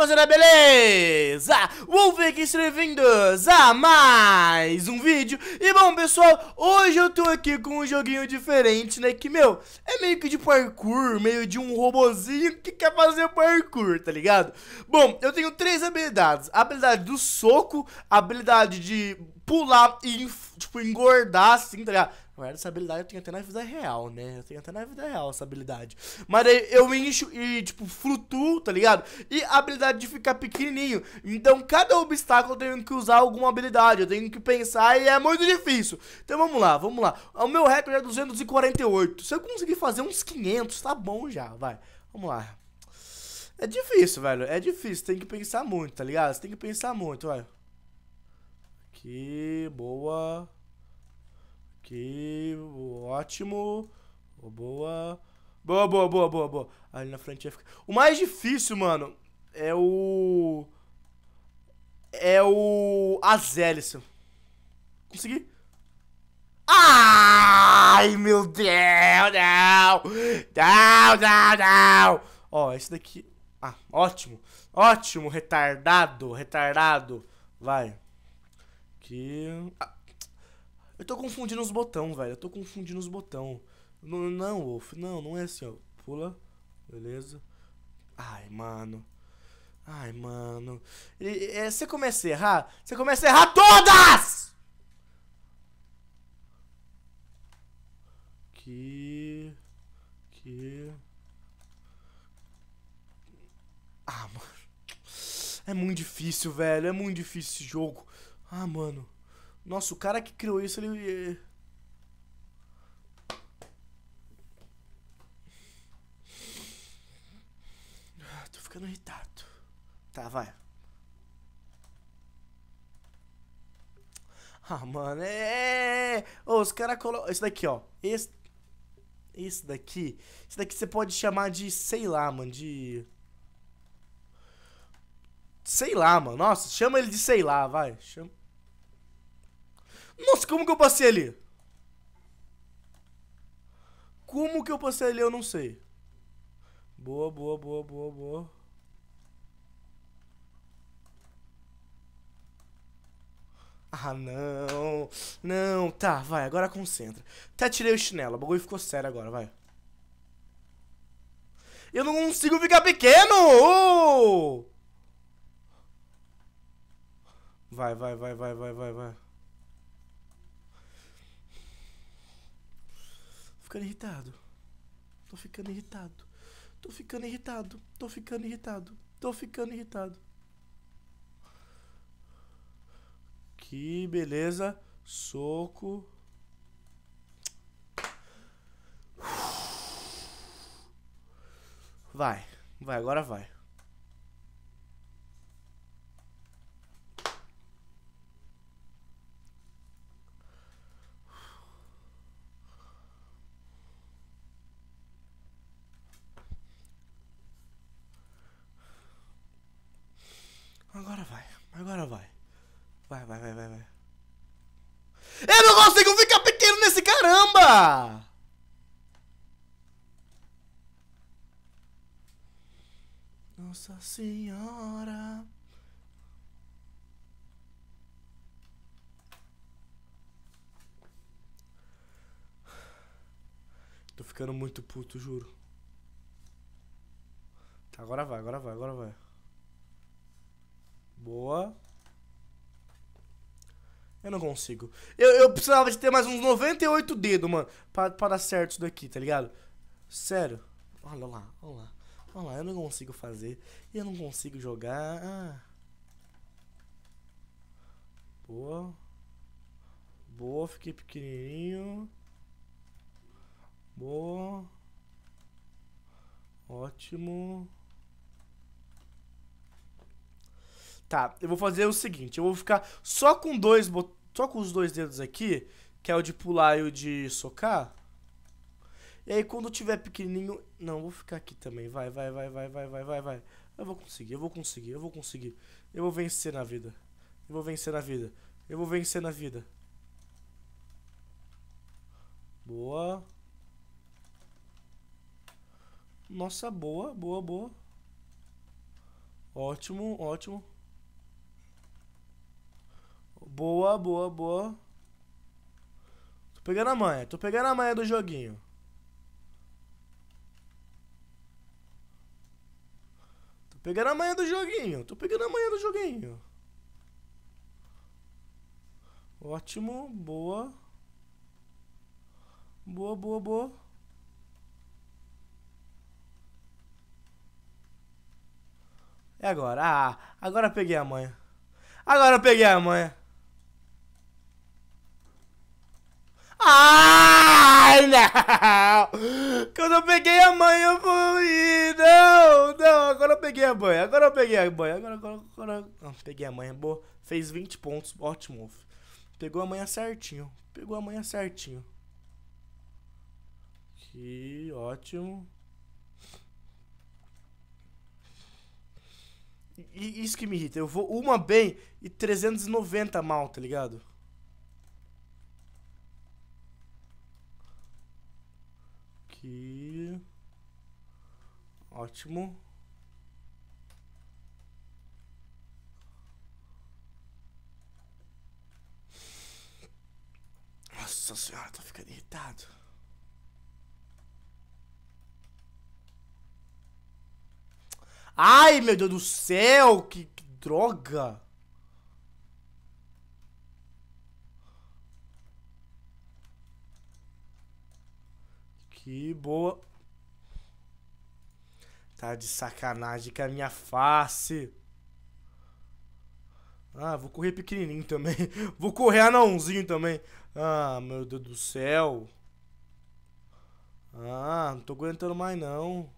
rapaziada, beleza? Wolf aqui, sejam bem-vindos a mais um vídeo E bom, pessoal, hoje eu tô aqui com um joguinho diferente, né? Que, meu, é meio que de parkour, meio de um robozinho que quer fazer parkour, tá ligado? Bom, eu tenho três habilidades A habilidade do soco, a habilidade de pular e, tipo, engordar, assim, tá ligado? Na verdade, essa habilidade eu tenho até na vida real, né? Eu tenho até na vida real essa habilidade. Mas aí eu encho e, tipo, flutuo, tá ligado? E a habilidade de ficar pequenininho. Então, cada obstáculo eu tenho que usar alguma habilidade. Eu tenho que pensar e é muito difícil. Então, vamos lá, vamos lá. O meu recorde é 248. Se eu conseguir fazer uns 500, tá bom já, vai. Vamos lá. É difícil, velho. É difícil. Tem que pensar muito, tá ligado? Você tem que pensar muito, vai Aqui, boa. Que ótimo. Boa. Boa, boa, boa, boa, boa. Ali na frente ia ficar. O mais difícil, mano, é o. É o. Azélison. Consegui. Ai, meu Deus, não! Não, não, não! Ó, esse daqui. Ah, ótimo. Ótimo, retardado, retardado. Vai. Aqui. Ah. Eu tô confundindo os botão, velho. Eu tô confundindo os botão. Não, não, Wolf. Não, não é assim, ó. Pula. Beleza. Ai, mano. Ai, mano. É, você começa a errar, você começa a errar todas! Que... Que... Ah, mano. É muito difícil, velho. É muito difícil esse jogo. Ah, mano. Nossa, o cara que criou isso, ele. Ah, tô ficando irritado. Tá, vai. Ah, mano, é. Oh, os caras colocam. Esse daqui, ó. Esse. Esse daqui. Esse daqui você pode chamar de, sei lá, mano, de. Sei lá, mano. Nossa, chama ele de sei lá, vai. Chama. Nossa, como que eu passei ali? Como que eu passei ali, eu não sei. Boa, boa, boa, boa, boa. Ah, não. Não, tá, vai, agora concentra. Até tirei o chinelo, o bagulho ficou sério agora, vai. Eu não consigo ficar pequeno! Uh! Vai, vai, vai, vai, vai, vai, vai. ficando irritado. Tô ficando irritado. Tô ficando irritado. Tô ficando irritado. Tô ficando irritado. Que beleza. Soco. Vai. Vai, agora vai. Vai, vai, vai, vai, vai. Eu não consigo ficar pequeno nesse caramba! Nossa Senhora. Tô ficando muito puto, juro. Tá, agora vai, agora vai, agora vai. Boa. Eu não consigo. Eu, eu precisava de ter mais uns 98 dedos, mano, pra, pra dar certo isso daqui, tá ligado? Sério. Olha lá, olha lá. Olha lá, eu não consigo fazer. Eu não consigo jogar. Ah. Boa. Boa, fiquei pequenininho. Boa. Ótimo. Tá, eu vou fazer o seguinte, eu vou ficar só com dois, só com os dois dedos aqui, que é o de pular e o de socar. E aí quando tiver pequenininho, não, vou ficar aqui também. Vai, vai, vai, vai, vai, vai, vai, vai. Eu vou conseguir, eu vou conseguir, eu vou conseguir. Eu vou vencer na vida. Eu vou vencer na vida. Eu vou vencer na vida. Boa. Nossa, boa, boa, boa. Ótimo, ótimo. Boa, boa, boa. Tô pegando a manha. Tô pegando a manha do joguinho. Tô pegando a manha do joguinho. Tô pegando a manha do joguinho. Ótimo. Boa. Boa, boa, boa. É agora. Ah, agora eu peguei a manha. Agora eu peguei a manha. Quando eu peguei a mãe, eu fui. Não, não, agora eu peguei a mãe, agora eu peguei a mãe, agora, agora, agora. Não, peguei a mãe, é boa. Fez 20 pontos, ótimo. Pegou a manhã certinho. Pegou a manhã certinho. Que ótimo. E, isso que me irrita. Eu vou uma bem e 390 mal, tá ligado? aqui. Ótimo. Nossa senhora, tô ficando irritado. Ai, meu Deus do céu, que, que droga. Que boa. Tá de sacanagem com a minha face. Ah, vou correr pequenininho também. Vou correr anãozinho também. Ah, meu Deus do céu. Ah, não tô aguentando mais não.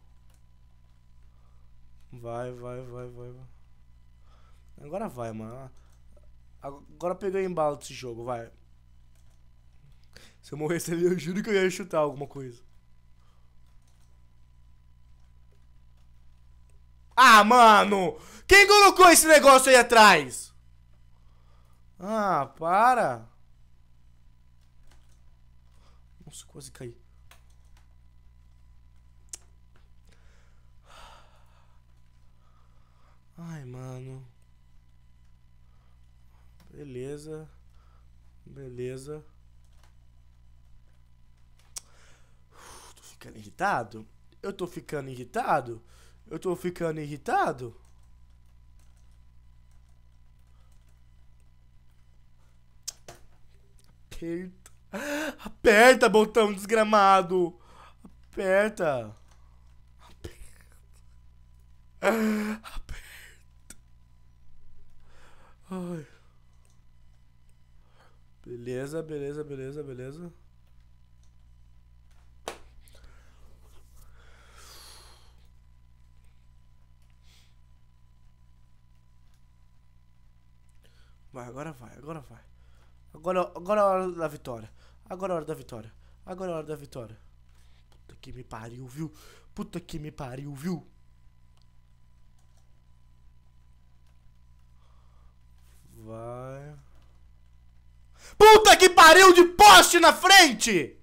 Vai, vai, vai, vai. Agora vai, mano. Agora peguei embalo desse jogo, vai. Se eu morresse ali, eu juro que eu ia chutar alguma coisa. Ah, mano! Quem colocou esse negócio aí atrás? Ah, para! Nossa, quase caí. Ai, mano. Beleza. Beleza. Uf, tô ficando irritado? Eu tô ficando irritado? Eu tô ficando irritado? Aperta. Aperta, botão desgramado. Aperta. Aperta. Aperta. Ai. Beleza, beleza, beleza, beleza. Vai, agora vai, agora vai. Agora, agora é a hora da vitória. Agora é a hora da vitória. Agora é a hora da vitória. Puta que me pariu, viu? Puta que me pariu, viu? Vai. Puta que pariu de poste na frente!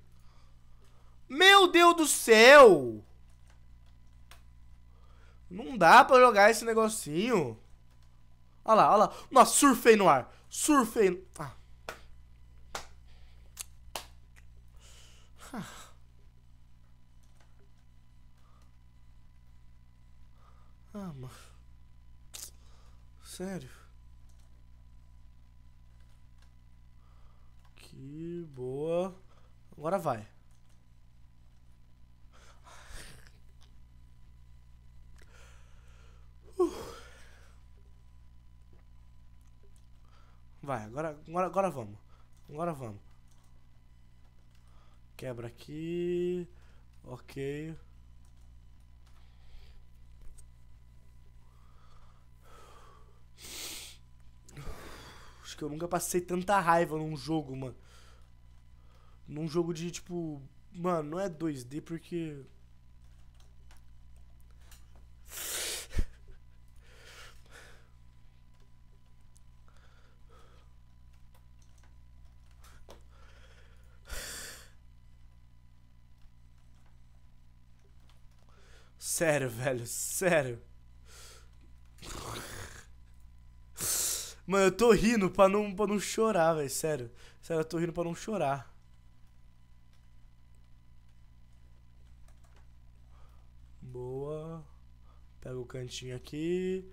Meu Deus do céu! Não dá pra jogar esse negocinho. Olha lá, olha lá. Nossa, surfei no ar. Surfei no... Ah. ah. Ah, mano. Sério? Que boa. Agora vai. Agora, agora vamos. Agora vamos. Quebra aqui. Ok. Acho que eu nunca passei tanta raiva num jogo, mano. Num jogo de tipo. Mano, não é 2D porque. Sério, velho, sério. Mano, eu tô rindo pra não, pra não chorar, velho, sério. Sério, eu tô rindo pra não chorar. Boa. Pega o cantinho aqui.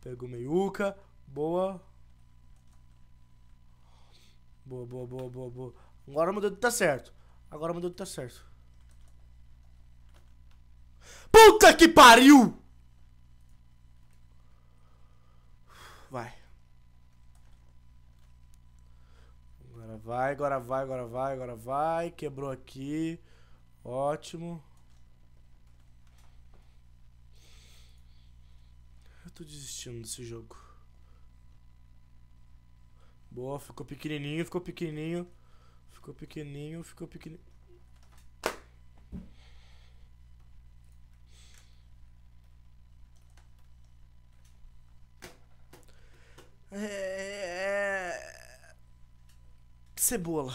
Pega o meiuca. Boa. Boa, boa, boa, boa, boa. Agora meu dedo tá certo. Agora meu dedo tá certo. Puta que pariu! Vai. Agora vai, agora vai, agora vai, agora vai. Quebrou aqui. Ótimo. Eu tô desistindo desse jogo. Boa, ficou pequenininho, ficou pequenininho. Ficou pequenininho, ficou pequenininho. cebola.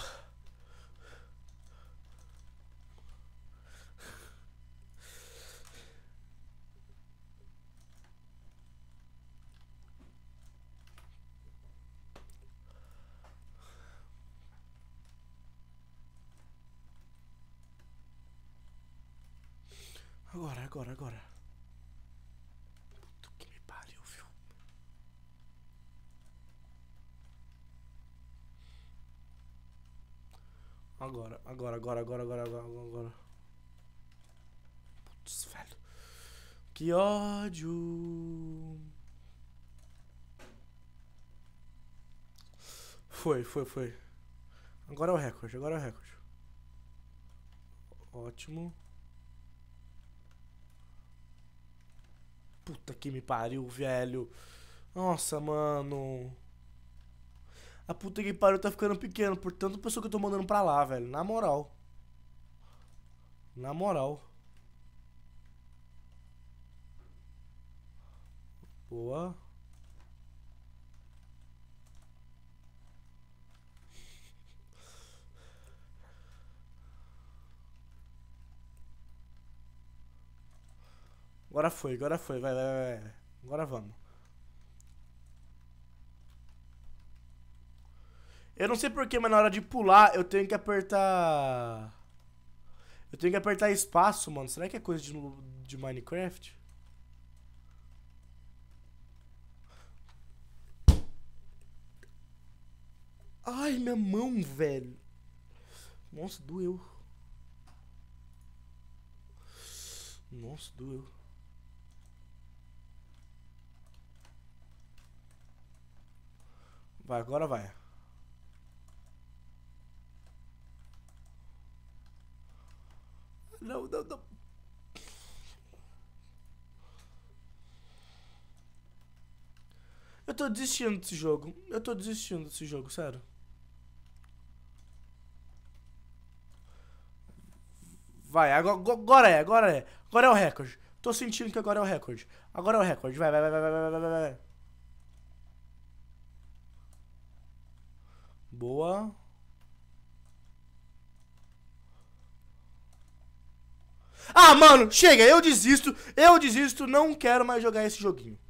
Agora, agora, agora. Agora, agora, agora, agora, agora, agora, agora. Putz, velho. Que ódio. Foi, foi, foi. Agora é o recorde, agora é o recorde. Ótimo. Puta que me pariu, velho. Nossa, mano. A puta que pariu tá ficando pequeno por tanta pessoa que eu tô mandando pra lá, velho. Na moral. Na moral. Boa. Agora foi, agora foi, vai, vai, vai. Agora vamos. Eu não sei porquê, mas na hora de pular eu tenho que apertar. Eu tenho que apertar espaço, mano. Será que é coisa de, de Minecraft? Ai, minha mão, velho. Nossa, doeu. Nossa, doeu. Vai, agora vai. não, não, não. Eu tô desistindo desse jogo. Eu tô desistindo desse jogo, sério. Vai, agora é, agora é. Agora é o recorde. Tô sentindo que agora é o recorde. Agora é o recorde. Vai, vai, vai, vai, vai, vai, vai. vai. Boa. Ah, mano, chega, eu desisto, eu desisto, não quero mais jogar esse joguinho.